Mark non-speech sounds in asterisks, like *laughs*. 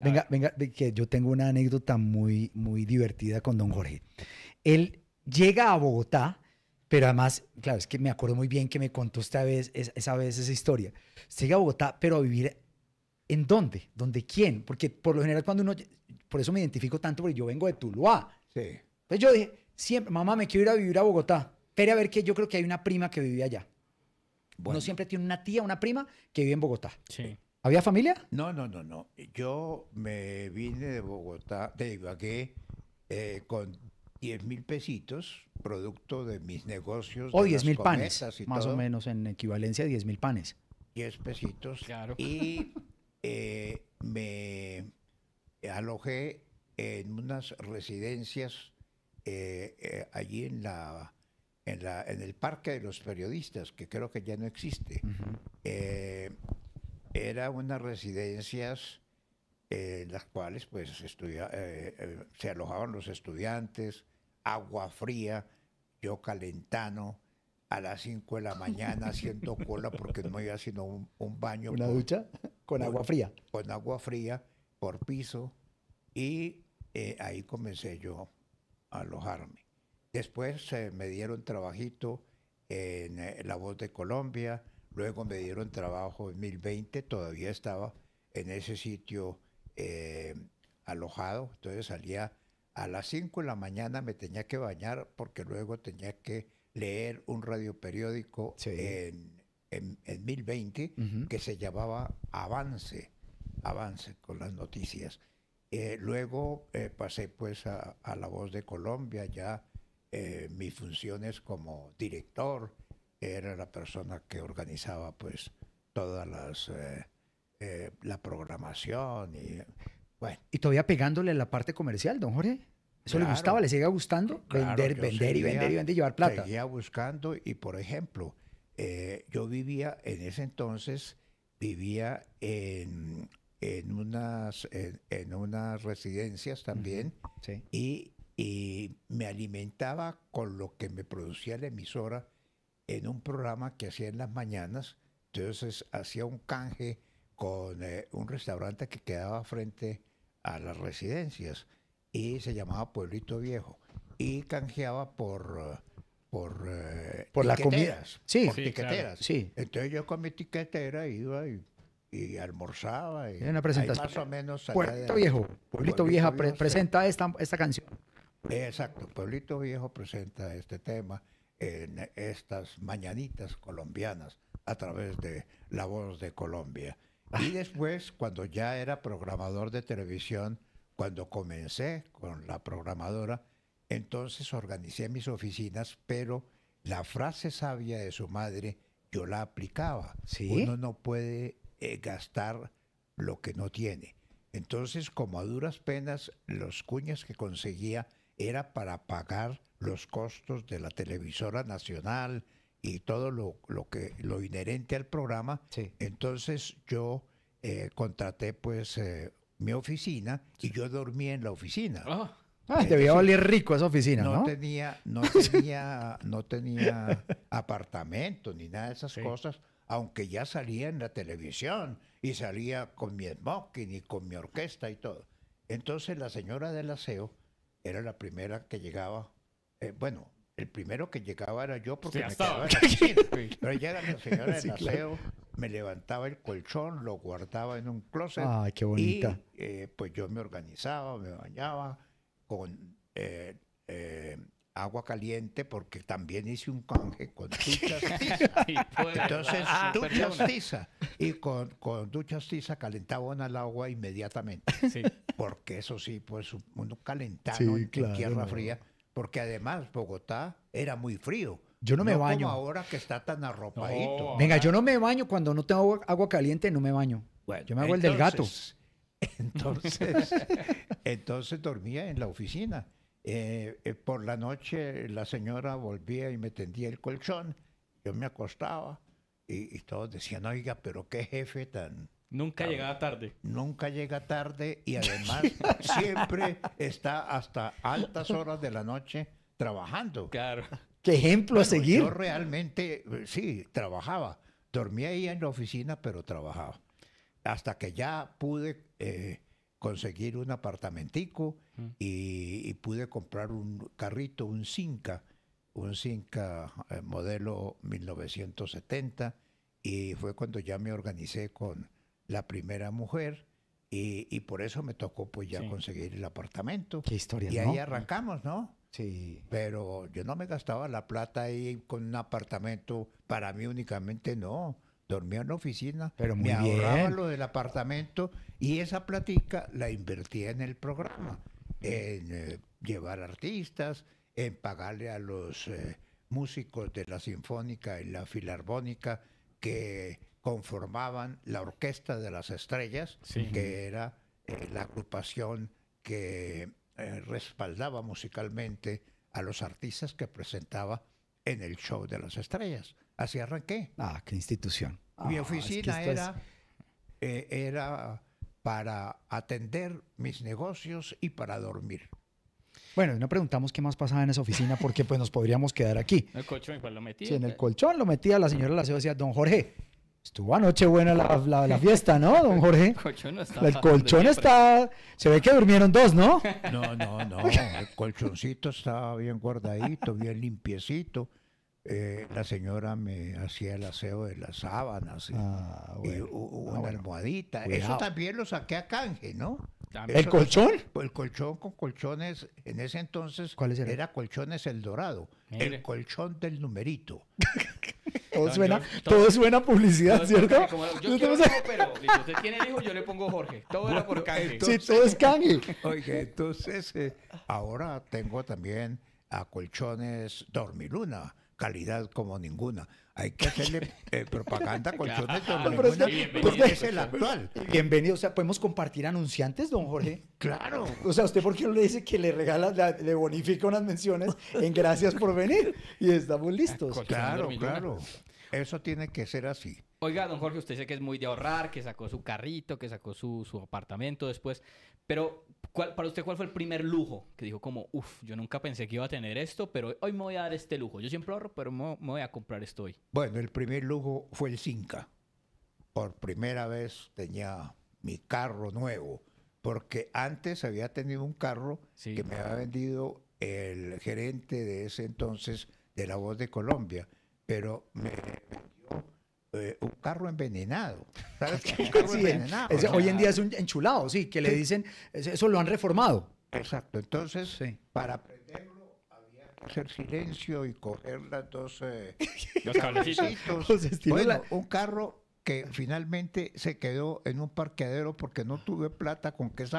Venga, venga, que yo tengo una anécdota muy, muy divertida con don Jorge. Él llega a Bogotá, pero además, claro, es que me acuerdo muy bien que me contó esta vez, esa vez esa historia. Se llega a Bogotá, pero a vivir en dónde, ¿Donde quién, porque por lo general cuando uno, por eso me identifico tanto, porque yo vengo de Tuluá. Sí. Entonces yo dije, siempre, mamá, me quiero ir a vivir a Bogotá. Pero a ver que yo creo que hay una prima que vivía allá. Bueno. Uno siempre tiene una tía, una prima que vive en Bogotá. Sí. ¿Había familia? No, no, no, no. Yo me vine de Bogotá, de Ibagué, eh, con 10 mil pesitos, producto de mis negocios. O oh, 10 mil panes, más o menos en equivalencia a 10 mil panes. 10 pesitos. Claro. Y eh, me alojé en unas residencias eh, eh, allí en la, en la en el parque de los periodistas que creo que ya no existe eran unas residencias en eh, las cuales pues, eh, eh, se alojaban los estudiantes, agua fría, yo calentano a las 5 de la mañana haciendo cola porque no había sino un, baño. ¿Una ducha? ¿Con agua fría? Con agua fría, por piso, y ahí comencé yo a alojarme. Después me dieron trabajito en La Voz de Colombia, Luego me dieron trabajo en 2020, todavía estaba en ese sitio eh, alojado, entonces salía a las 5 de la mañana, me tenía que bañar porque luego tenía que leer un radio periódico en, en, en, que se llamaba Avance, Avance con las noticias. Eh, luego eh, pasé pues a, La Voz de Colombia, ya mis funciones como director era la persona que organizaba pues todas las eh, eh, la programación y bueno y todavía pegándole la parte comercial don Jorge eso le gustaba le seguía gustando vender vender y vender y vender llevar plata seguía buscando y por ejemplo eh, yo vivía en ese entonces vivía en unas en, unas residencias también y me alimentaba con lo que me producía la emisora en un programa que hacía en las mañanas. Entonces hacía un canje con eh, un restaurante que quedaba frente a las residencias y se llamaba Pueblito Viejo y canjeaba por por eh, por las comidas sí, por tiqueteras sí entonces yo con mi tiquetera iba y, almorzaba y una presentación más o menos Pueblito Viejo Pueblito, Viejo presenta esta, esta canción exacto Pueblito Viejo presenta este tema en estas mañanitas colombianas a través de La Voz de Colombia. Y ah. después, cuando ya era programador de televisión, cuando comencé con la programadora, entonces organicé mis oficinas, pero la frase sabia de su madre yo la aplicaba. Uno no puede eh, gastar lo que no tiene. Entonces, como a duras penas, los cuñas que conseguía era para pagar los costos de la televisora nacional y todo lo, lo que lo inherente al programa. Entonces yo eh, contraté pues eh, mi oficina y yo dormía en la oficina. Oh. Ah, debía ah, valer rico esa oficina, ¿no? Tenía, no *laughs* tenía, no tenía apartamento ni nada de esas cosas, aunque ya salía en la televisión y salía con mi smoking y con mi orquesta y todo. Entonces la señora del aseo era la primera que llegaba. Eh, bueno, el primero que llegaba era yo porque me quedaba en *laughs* Pero ella era la señora del me levantaba el colchón, lo guardaba en un closet. Ah, qué bonita. Y eh, pues yo me organizaba, me bañaba con eh, eh agua caliente porque también hice un canje con duchas *laughs* ah, tiza. Entonces, Y con, con duchas tiza calentaban al agua inmediatamente. Porque eso sí, pues uno calentado en tierra fría. Porque además Bogotá era muy frío. Yo no, me baño. ahora que está tan arropadito. Venga, yo no me baño cuando no tengo agua, caliente, no me baño. yo me hago el del gato. Entonces, *laughs* entonces dormía en la oficina eh, eh, por la noche la señora volvía y me tendía el colchón, yo me acostaba y, todos decían, oiga, pero qué jefe tan... Nunca llegaba tarde. Nunca llega tarde y además *laughs* siempre está hasta altas horas de la noche trabajando. Claro. ¿Qué ejemplo a seguir? Yo realmente, sí, trabajaba. Dormía ahí en la oficina, pero trabajaba. Hasta que ya pude eh, conseguir un apartamentico mm. y, pude comprar un carrito, un Zinca, un Cinca eh, modelo 1970 y fue cuando ya me organicé con la primera mujer y, por eso me tocó pues ya conseguir el apartamento. Qué historia, Y ahí arrancamos, ¿no? Sí. Pero yo no me gastaba la plata ahí con un apartamento para mí únicamente, no dormía en la oficina, pero me ahorraba lo del apartamento y esa platica la invertía en el programa, en eh, llevar artistas, en pagarle a los eh, músicos de la Sinfónica y la Filarmónica que conformaban la Orquesta de las Estrellas, que era eh, la agrupación que respaldaba musicalmente a los artistas que presentaba en el show de las estrellas. Así arranqué. Ah, qué institución. Mi ah, oficina era, eh, era para atender mis negocios y para dormir. Bueno, no preguntamos qué más pasaba en esa oficina porque pues nos podríamos quedar aquí. *laughs* En el colchón pues, lo metía. Sí, en el pues. colchón lo metía la señora la decía, don Jorge, estuvo anoche buena la, fiesta, ¿no, don Jorge? El colchón está. El colchón está, se ve que durmieron dos, ¿no? No, no, no, el colchoncito estaba bien guardadito, bien limpiecito. Eh, la señora me hacía el aseo de las sábanas eh, ah, y ah, una almohadita. Eso también lo saqué a canje, ¿no? ¿El colchón? Pues, el colchón con colchones, en ese entonces era? era? colchones El Dorado, el colchón del numerito. *laughs* todo, suena, todo, suena publicidad, ¿cierto? yo pero si usted tiene hijo, yo le pongo Jorge. Todo era por canje. sí, todo es canje. Oye, entonces eh, ahora tengo también a colchones Dormiluna calidad como ninguna. Hay que hacerle *laughs* eh, propaganda colchones porque bienvenido, es pues, el actual. Bienvenido, o sea, podemos compartir anunciantes, don Jorge. Claro. O sea, usted por qué no le dice que le regala, le bonifica unas menciones en gracias por venir y estamos listos. Claro, claro. Eso tiene que ser así. Oiga, don Jorge, usted sé que es muy de ahorrar, que sacó su carrito, que sacó su, su apartamento después, pero para usted, ¿cuál fue el primer lujo que dijo como, uff, yo nunca pensé que iba a tener esto, pero hoy me voy a dar este lujo? Yo siempre ahorro, pero me, voy a comprar esto hoy. Bueno, el primer lujo fue el Cinca. Por primera vez tenía mi carro nuevo, porque antes había tenido un carro que me había vendido el gerente de ese entonces de La Voz de Colombia, pero me carro envenenado. hoy en día es un enchulado, sí, que le dicen, eso lo han reformado. Exacto, entonces, para aprenderlo había que hacer silencio y coger las dos... Eh, *laughs* los cablecitos. bueno, un carro que finalmente se quedó en un parqueadero porque no tuve plata con que sacar.